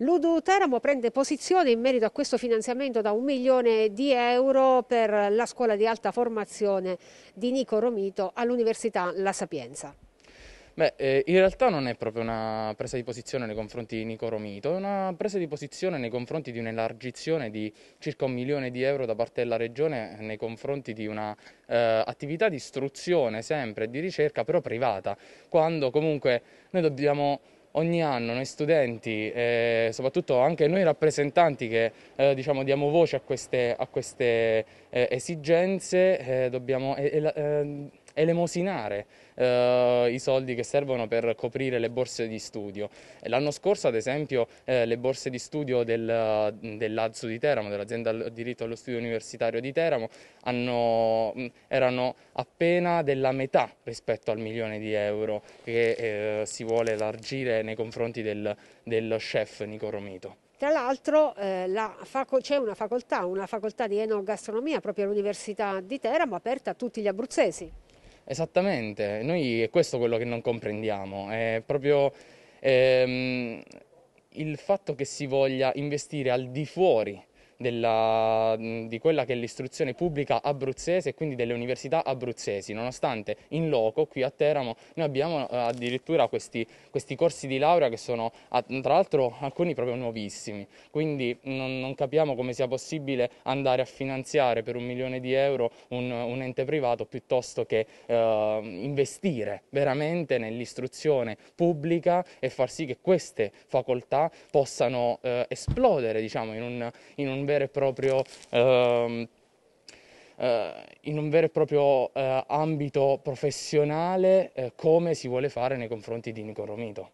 L'Udu Teramo prende posizione in merito a questo finanziamento da un milione di euro per la scuola di alta formazione di Nico Romito all'Università La Sapienza. Beh, eh, in realtà non è proprio una presa di posizione nei confronti di Nico Romito, è una presa di posizione nei confronti di un'elargizione di circa un milione di euro da parte della Regione nei confronti di un'attività eh, di istruzione sempre, di ricerca però privata, quando comunque noi dobbiamo ogni anno noi studenti e eh, soprattutto anche noi rappresentanti che eh, diciamo, diamo voce a queste, a queste eh, esigenze eh, dobbiamo ehm, elemosinare eh, i soldi che servono per coprire le borse di studio. L'anno scorso ad esempio eh, le borse di studio del, dell'Azzu di Teramo, dell'azienda al diritto allo studio universitario di Teramo, hanno, erano appena della metà rispetto al milione di euro che eh, si vuole elargire nei confronti del, del chef Nico Romito. Tra l'altro eh, la c'è una facoltà, una facoltà di enogastronomia proprio all'Università di Teramo aperta a tutti gli abruzzesi. Esattamente, noi è questo quello che non comprendiamo, è proprio ehm, il fatto che si voglia investire al di fuori della, di quella che è l'istruzione pubblica abruzzese e quindi delle università abruzzesi, nonostante in loco qui a Teramo noi abbiamo eh, addirittura questi, questi corsi di laurea che sono tra l'altro alcuni proprio nuovissimi, quindi non, non, capiamo come sia possibile andare a finanziare per un milione di euro un, un ente privato piuttosto che eh, investire veramente nell'istruzione pubblica e far sì che queste facoltà possano eh, esplodere diciamo, in un, in un vero e proprio... Ehm, Uh, in un vero e proprio uh, ambito professionale uh, come si vuole fare nei confronti di Nico Romito.